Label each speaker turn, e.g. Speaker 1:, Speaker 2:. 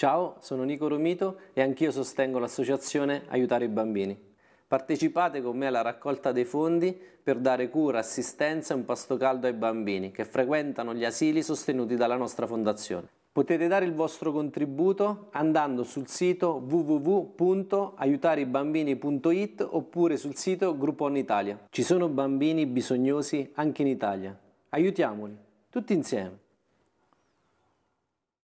Speaker 1: Ciao, sono Nico Romito e anch'io sostengo l'associazione Aiutare i Bambini. Partecipate con me alla raccolta dei fondi per dare cura, assistenza e un pasto caldo ai bambini che frequentano gli asili sostenuti dalla nostra fondazione. Potete dare il vostro contributo andando sul sito www.aiutaribambini.it oppure sul sito Groupon Italia. Ci sono bambini bisognosi anche in Italia. Aiutiamoli, tutti insieme.